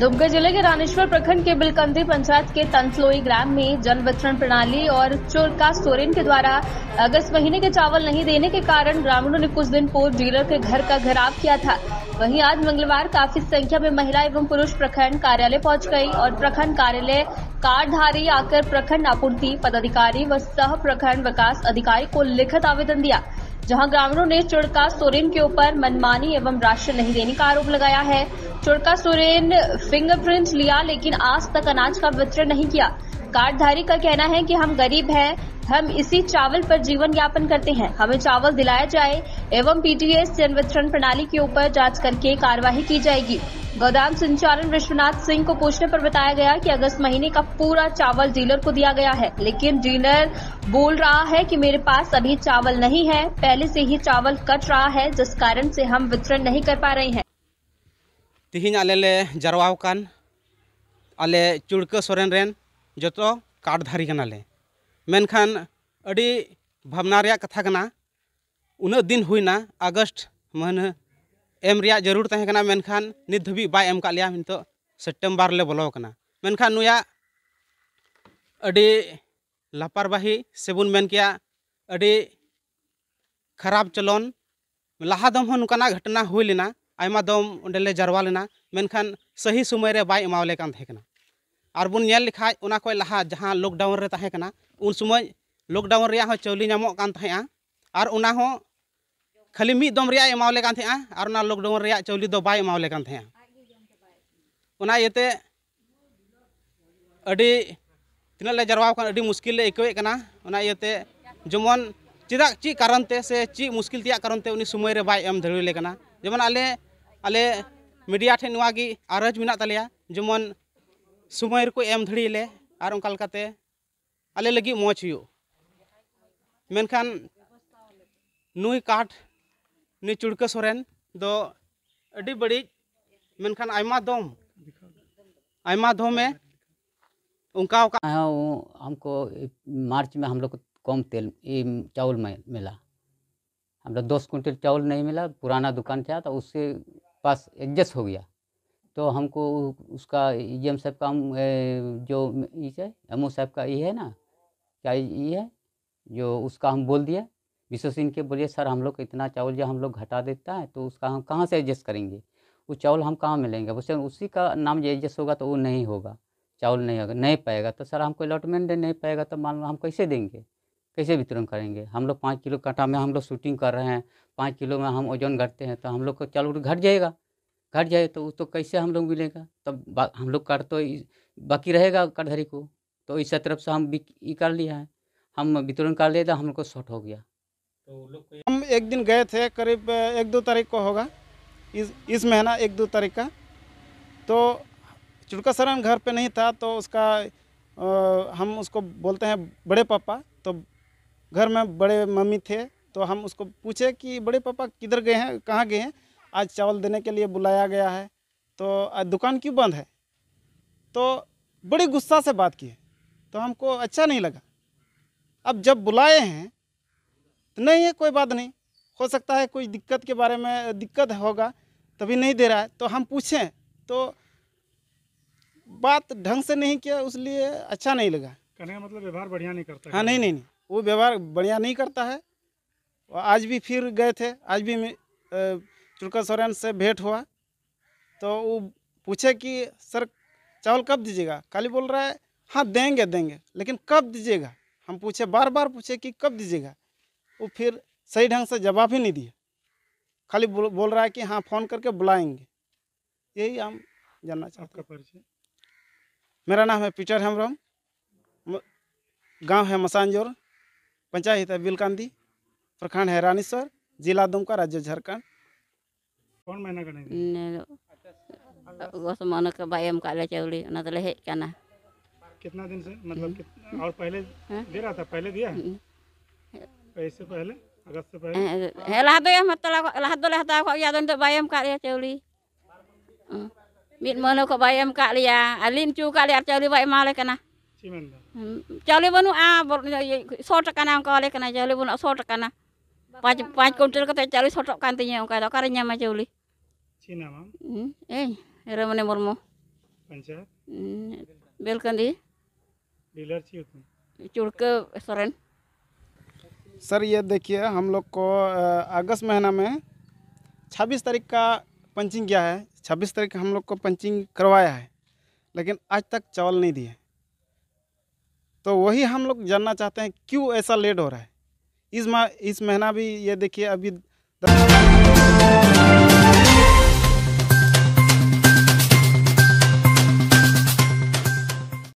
दुमका जिले के रानेश्वर प्रखंड के बिलकंदी पंचायत के तंसलोई ग्राम में जन वितरण प्रणाली और चोरका सोरेन के द्वारा अगस्त महीने के चावल नहीं देने के कारण ग्रामीणों ने कुछ दिन पूर्व डीलर के घर का घेराव किया था वहीं आज मंगलवार काफी संख्या में महिला एवं पुरुष प्रखंड कार्यालय पहुंच गई और प्रखंड कार्यालय कार्डधारी आकर प्रखंड आपूर्ति पदाधिकारी व सह प्रखंड विकास अधिकारी को लिखित आवेदन दिया जहां ग्रामीणों ने चुड़का सोरेन के ऊपर मनमानी एवं राशन नहीं देने का आरोप लगाया है चुड़का सुरेन फिंगरप्रिंट लिया लेकिन आज तक अनाज का वितरण नहीं किया कार्डधारी का कहना है कि हम गरीब हैं हम इसी चावल पर जीवन यापन करते हैं हमें चावल दिलाया जाए एवं पीटीएस जन वितरण प्रणाली के ऊपर जांच करके कार्यवाही की जाएगी गोदाम संचालन विश्वनाथ सिंह को पूछने पर बताया गया कि अगस्त महीने का पूरा चावल डीलर को दिया गया है लेकिन डीलर बोल रहा है कि मेरे पास अभी चावल नहीं है पहले से ही चावल कट रहा है जिस कारण से हम वितरण नहीं कर पा रहे हैं तेहे आलेले जारवान आल चुड़क सोरेन जो काठधारी मनखान भावना कथा करना उन्ना दिन होना आगस्ट मान एम जरूर तहकना मनखान नित धाबी बम का नित सेप्टेम्बर ले बोलोना मनखान नया लापारवाही से बन मन खराब चलन लहा दम नुकना घटना होना आमा दम अंडेले जरवा लेना मेनखान सही समय रे बाय एमावले कान थेकना लहा जहां लॉकडाउन तहकना उन समय लॉकडाउन रिया चौली नामो कान खाली मि दम रिया एमावले कान थेया आर उना लॉकडाउन रिया चौली दो बाय एमावले कान जरवा मुश्किल ले एकवेकना जमन चिदा ची कारण से ची मुश्किल तिया कारण ते उनी समय रे बाय जमन आले अल मीडिया ठे आरज मे तले जेमन समय एम धड़ीले और अंकाते अल लगे मज़ हो नई काट नई चुड़का सोन दो बड़ी मेखान दम आमा दमे उनका हमको मार्च में हम लोग कम तेल चावल मिला हम लोग दस कुंटल चावल नहीं मिला पुराना दुकान था तो उससे पास एडजस्ट हो गया तो हमको उसका ई e एम साहब का हम जो इसे एम ओ साहब का ये है ना क्या ये है जो उसका हम बोल दिया विश्व सिंह के बोलिए सर हम लोग इतना चावल जो हम लोग घटा देता है तो उसका हम कहाँ से एडजस्ट करेंगे वो चावल हम कहाँ मिलेंगे उससे उसी का नाम जो एडजस्ट होगा तो वो नहीं होगा चावल नहीं होगा नहीं पाएगा तो सर हमको अलॉटमेंट नहीं पाएगा तो मान लो हम कैसे देंगे कैसे वितरण करेंगे हम लोग पाँच किलो कांटा में हम लोग शूटिंग कर रहे हैं पाँच किलो में हम ओजन घटते हैं तो हम लोग को चलो घट जाएगा घट जाए तो उसको तो कैसे हम लोग मिलेगा तब हम लोग कर तो बाकी रहेगा करधरी को तो इस तरफ से हम ये कर लिया है हम वितरण कर लिए तो हम लोग को शॉर्ट हो गया तो हम एक दिन गए थे करीब एक दो तारीख को होगा इस इस महीना एक दो तारीख का तो चुड़का सरन घर पे नहीं था तो उसका आ, हम उसको बोलते हैं बड़े पापा तो घर में बड़े मम्मी थे तो हम उसको पूछे कि बड़े पापा किधर गए हैं कहाँ गए हैं आज चावल देने के लिए बुलाया गया है तो आज दुकान क्यों बंद है तो बड़ी गुस्सा से बात की है तो हमको अच्छा नहीं लगा अब जब बुलाए हैं तो नहीं है कोई बात नहीं हो सकता है कोई दिक्कत के बारे में दिक्कत होगा तभी नहीं दे रहा है तो हम पूछें तो बात ढंग से नहीं किया उस अच्छा नहीं लगा कहने का मतलब व्यवहार बढ़िया नहीं करता हाँ नहीं नहीं नहीं वो व्यवहार बढ़िया नहीं करता है आज भी फिर गए थे आज भी चुड़का सोरेन से भेंट हुआ तो वो पूछे कि सर चावल कब दीजिएगा काली बोल रहा है हाँ देंगे देंगे लेकिन कब दीजिएगा हम पूछे बार बार पूछे कि कब दीजिएगा वो फिर सही ढंग से जवाब ही नहीं दिए खाली बोल, बोल रहा है कि हाँ फ़ोन करके बुलाएंगे यही हम जानना चाहते हैं मेरा नाम है पीटर हेमराम गांव है मसानजोर पंचायत अबिलकांदी प्रखंड रानीश्वर जिला दुमका राज्य झारखंड कौन महीना के भाई हम काले चौड़ी नदले तो कितना दिन से मतलब कितना, और पहले है? हाँ? दे रहा था पहले दिया हाँ। पहले अगस्त से पहले हाँ, है मत लहदो लहदा को या तो हम काले चौड़ी मिट मनो को हम अलिन चू काले माले कना चावल बनू आ सौ टका नाम चावल बनू सौ टका पाँच पाँच कुंटल चावल सौ तीन चावल रमने मुरमु बेलकंदी चुड़क सोरेन सर ये देखिए हम लोग को अगस्त महीना में 26 तारीख का पंचिंग किया है 26 तारीख हम लोग को पंचिंग करवाया है लेकिन आज तक चावल नहीं दिए तो वही हम लोग जानना चाहते हैं क्यों ऐसा लेट हो रहा है इस माह इस महीना भी ये देखिए अभी